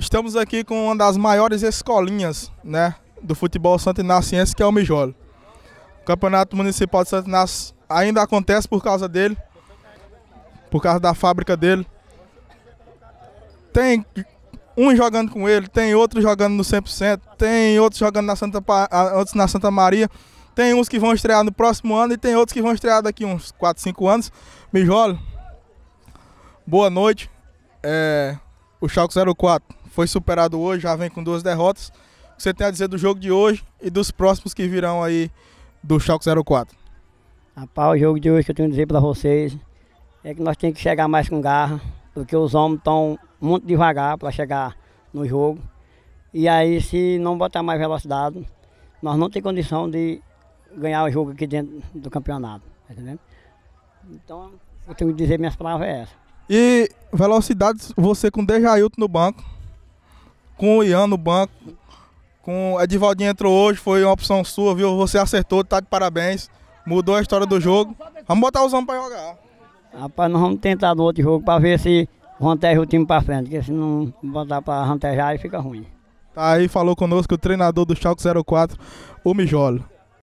Estamos aqui com uma das maiores escolinhas né, do futebol santo Inácio, que é o Mijolo. O Campeonato Municipal de Santo Inácio ainda acontece por causa dele, por causa da fábrica dele. Tem um jogando com ele, tem outro jogando no 100%, tem outro jogando na Santa, outros na Santa Maria, tem uns que vão estrear no próximo ano e tem outros que vão estrear daqui uns 4, 5 anos. Mijolo, boa noite. É, o Chalco 04 foi superado hoje, já vem com duas derrotas. O que você tem a dizer do jogo de hoje e dos próximos que virão aí do Chalk 04? Rapaz, o jogo de hoje que eu tenho a dizer para vocês é que nós temos que chegar mais com garra, porque os homens estão muito devagar para chegar no jogo. E aí, se não botar mais velocidade, nós não temos condição de ganhar o jogo aqui dentro do campeonato. Tá Entendeu? Então, eu tenho que dizer minhas palavras é essa. E velocidade, você com Dejailton no banco, com o Ian no banco. Com Edivaldinho entrou hoje, foi uma opção sua, viu? Você acertou, tá de parabéns. Mudou a história do jogo. Vamos botar os homens pra jogar. Rapaz, nós vamos tentar no outro jogo pra ver se ranteja o time pra frente, porque se não botar pra rantejar aí fica ruim. Tá aí, falou conosco o treinador do Chalco 04, o Mijolo.